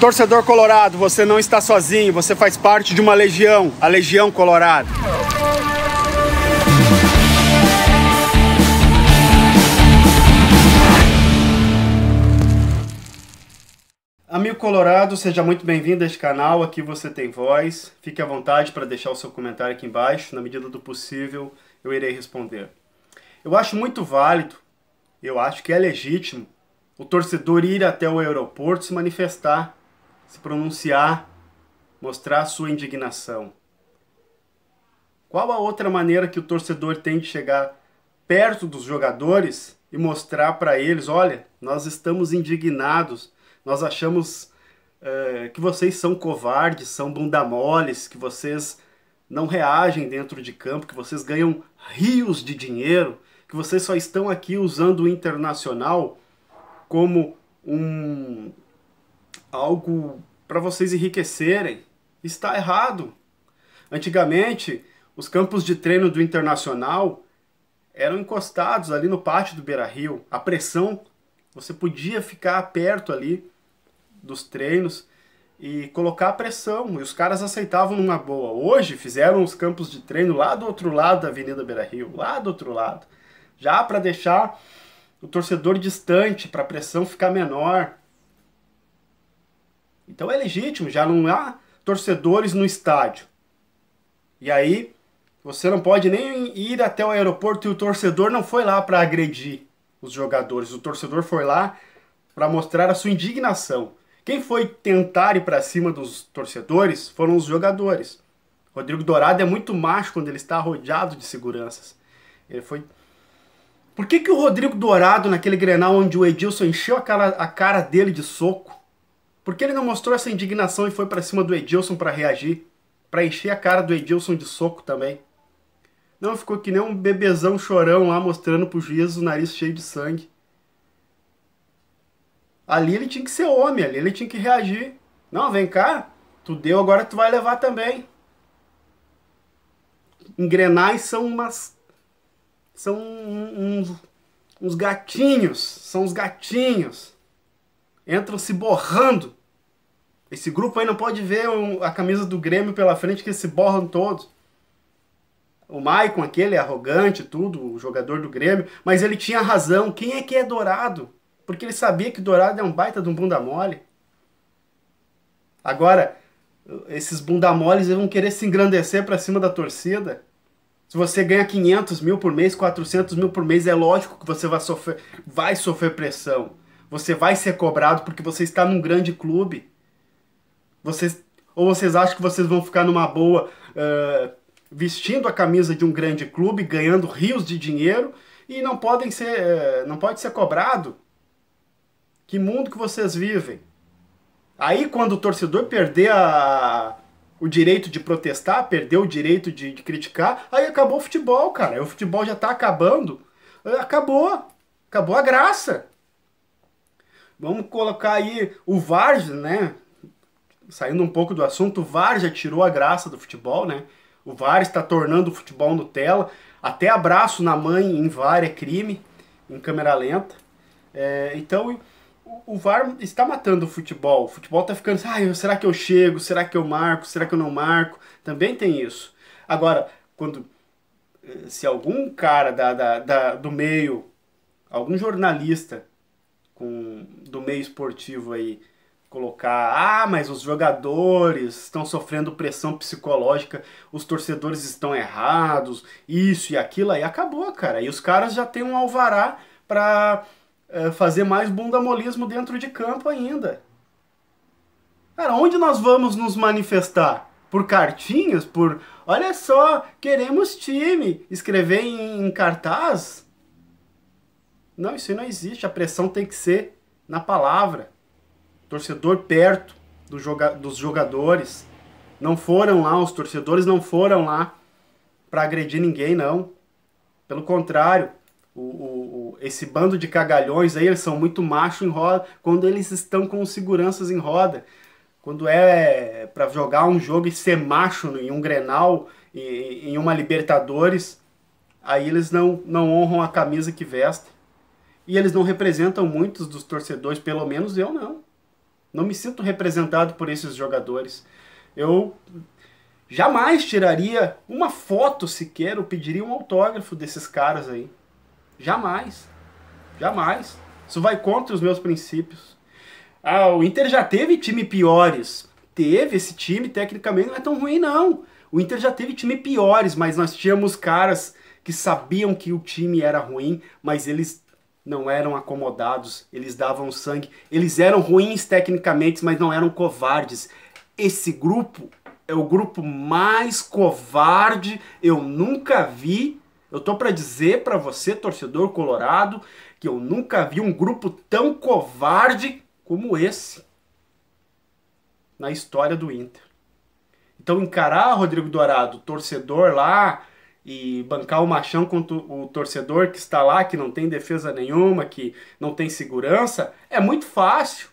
Torcedor colorado, você não está sozinho, você faz parte de uma legião, a Legião Colorado. Amigo Colorado, seja muito bem-vindo a este canal. Aqui você tem voz. Fique à vontade para deixar o seu comentário aqui embaixo. Na medida do possível, eu irei responder. Eu acho muito válido, eu acho que é legítimo, o torcedor ir até o aeroporto se manifestar se pronunciar, mostrar sua indignação. Qual a outra maneira que o torcedor tem de chegar perto dos jogadores e mostrar para eles: olha, nós estamos indignados, nós achamos é, que vocês são covardes, são bunda moles, que vocês não reagem dentro de campo, que vocês ganham rios de dinheiro, que vocês só estão aqui usando o internacional como um algo para vocês enriquecerem. Está errado. Antigamente, os campos de treino do Internacional eram encostados ali no pátio do Beira-Rio. A pressão, você podia ficar perto ali dos treinos e colocar a pressão. E os caras aceitavam numa boa. Hoje fizeram os campos de treino lá do outro lado da Avenida Beira-Rio, lá do outro lado. Já para deixar o torcedor distante, para a pressão ficar menor. Então é legítimo, já não há torcedores no estádio. E aí você não pode nem ir até o aeroporto e o torcedor não foi lá para agredir os jogadores. O torcedor foi lá para mostrar a sua indignação. Quem foi tentar ir para cima dos torcedores foram os jogadores. Rodrigo Dourado é muito macho quando ele está rodeado de seguranças. Ele foi. Por que, que o Rodrigo Dourado, naquele grenal onde o Edilson encheu a cara, a cara dele de soco, por que ele não mostrou essa indignação e foi para cima do Edilson para reagir? Para encher a cara do Edilson de soco também? Não ficou que nem um bebezão chorão lá mostrando pro juiz o nariz cheio de sangue. Ali ele tinha que ser homem, ali ele tinha que reagir. Não, vem cá, tu deu, agora tu vai levar também. Engrenais são umas. São uns, uns gatinhos, são uns gatinhos. Entram se borrando esse grupo aí não pode ver a camisa do Grêmio pela frente que se borram todos. O Maicon, aquele arrogante, tudo, o jogador do Grêmio, mas ele tinha razão. Quem é que é Dourado? Porque ele sabia que Dourado é um baita de um bunda mole. Agora, esses bunda moles vão querer se engrandecer para cima da torcida. Se você ganha 500 mil por mês, 400 mil por mês, é lógico que você vai sofrer, vai sofrer pressão. Você vai ser cobrado porque você está num grande clube. Vocês, ou vocês acham que vocês vão ficar numa boa uh, vestindo a camisa de um grande clube, ganhando rios de dinheiro e não podem ser, uh, não pode ser cobrado? Que mundo que vocês vivem? Aí quando o torcedor perder a, o direito de protestar, perdeu o direito de, de, criticar, aí acabou o futebol, cara. O futebol já tá acabando. Eh, acabou. Acabou a graça. Vamos colocar aí o VAR, né? saindo um pouco do assunto, o VAR já tirou a graça do futebol, né? O VAR está tornando o futebol Nutella. Até abraço na mãe em VAR é crime, em câmera lenta. É, então o VAR está matando o futebol. O futebol está ficando, ah, será que eu chego? Será que eu marco? Será que eu não marco? Também tem isso. Agora, quando eh, se algum cara da, da, da do meio, algum jornalista com, do meio esportivo aí colocar, ah, mas os jogadores estão sofrendo pressão psicológica, os torcedores estão errados, isso e aquilo, aí acabou, cara. E os caras já têm um alvará para eh, fazer mais bundamolismo dentro de campo ainda. Cara, onde nós vamos nos manifestar? Por cartinhas? Por olha só, queremos time, escrever em, em cartaz? Não, isso não existe. A pressão tem que ser na palavra torcedor perto do joga dos jogadores. Não foram lá, os torcedores não foram lá para agredir ninguém, não. Pelo contrário, o, o, o, esse bando de cagalhões aí, eles são muito macho em roda quando eles estão com seguranças em roda. Quando é para jogar um jogo e ser macho em um Grenal, em, em uma Libertadores, aí eles não, não honram a camisa que vestem. E eles não representam muitos dos torcedores, pelo menos eu não. Não me sinto representado por esses jogadores. Eu jamais tiraria uma foto sequer ou pediria um autógrafo desses caras aí. Jamais. Jamais. Isso vai contra os meus princípios. Ah, o Inter já teve time piores. Teve esse time, tecnicamente não é tão ruim não. O Inter já teve time piores, mas nós tínhamos caras que sabiam que o time era ruim, mas eles não eram acomodados, eles davam sangue, eles eram ruins tecnicamente, mas não eram covardes. Esse grupo é o grupo mais covarde eu nunca vi. Eu tô para dizer para você, torcedor colorado, que eu nunca vi um grupo tão covarde como esse na história do Inter. Então encarar Rodrigo Dourado, torcedor lá, e bancar o machão contra o torcedor que está lá, que não tem defesa nenhuma, que não tem segurança, é muito fácil.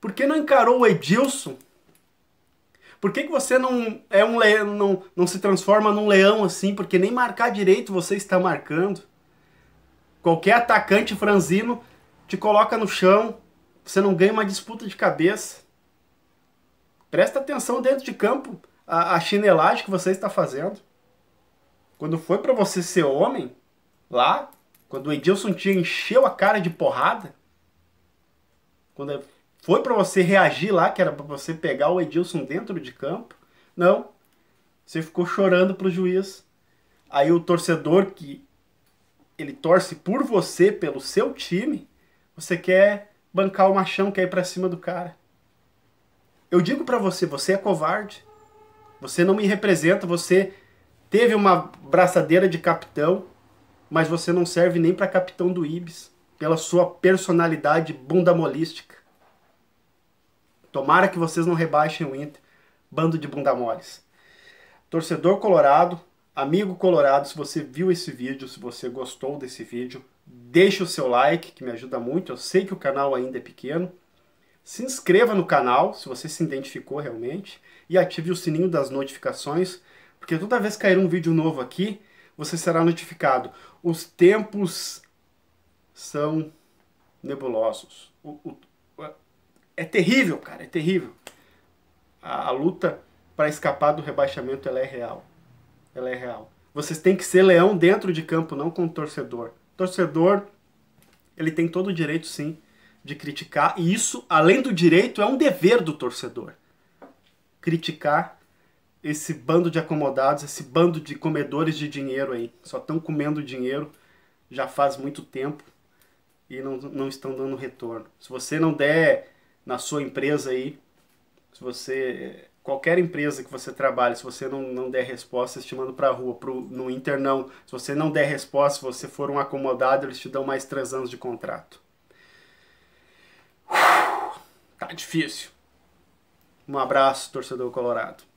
Por que não encarou o Edilson? Por que, que você não é um leão, não, não se transforma num leão assim? Porque nem marcar direito você está marcando. Qualquer atacante franzino te coloca no chão, você não ganha uma disputa de cabeça. Presta atenção dentro de campo a, a chinelagem que você está fazendo. Quando foi para você ser homem, lá, quando o Edilson te encheu a cara de porrada, quando foi para você reagir lá, que era para você pegar o Edilson dentro de campo, não. Você ficou chorando pro juiz. Aí o torcedor que ele torce por você, pelo seu time, você quer bancar o machão que é ir para cima do cara. Eu digo para você, você é covarde. Você não me representa, você Teve uma braçadeira de capitão, mas você não serve nem para capitão do Ibis, pela sua personalidade bundamolística. Tomara que vocês não rebaixem o Inter, bando de moles. Torcedor colorado, amigo colorado, se você viu esse vídeo, se você gostou desse vídeo, deixe o seu like, que me ajuda muito. Eu sei que o canal ainda é pequeno. Se inscreva no canal, se você se identificou realmente, e ative o sininho das notificações porque toda vez que cair um vídeo novo aqui, você será notificado. Os tempos são nebulosos. O, o, é terrível, cara, é terrível. A, a luta para escapar do rebaixamento ela é real. Ela é real. Vocês têm que ser leão dentro de campo, não com torcedor. Torcedor, ele tem todo o direito, sim, de criticar. E isso, além do direito, é um dever do torcedor. Criticar esse bando de acomodados, esse bando de comedores de dinheiro aí, só estão comendo dinheiro já faz muito tempo e não, não estão dando retorno. Se você não der na sua empresa aí, se você qualquer empresa que você trabalhe, se você não, não der resposta, eles te mandam para a rua. Pro, no Inter, não. Se você não der resposta, se você for um acomodado, eles te dão mais três anos de contrato. Tá difícil. Um abraço, torcedor colorado.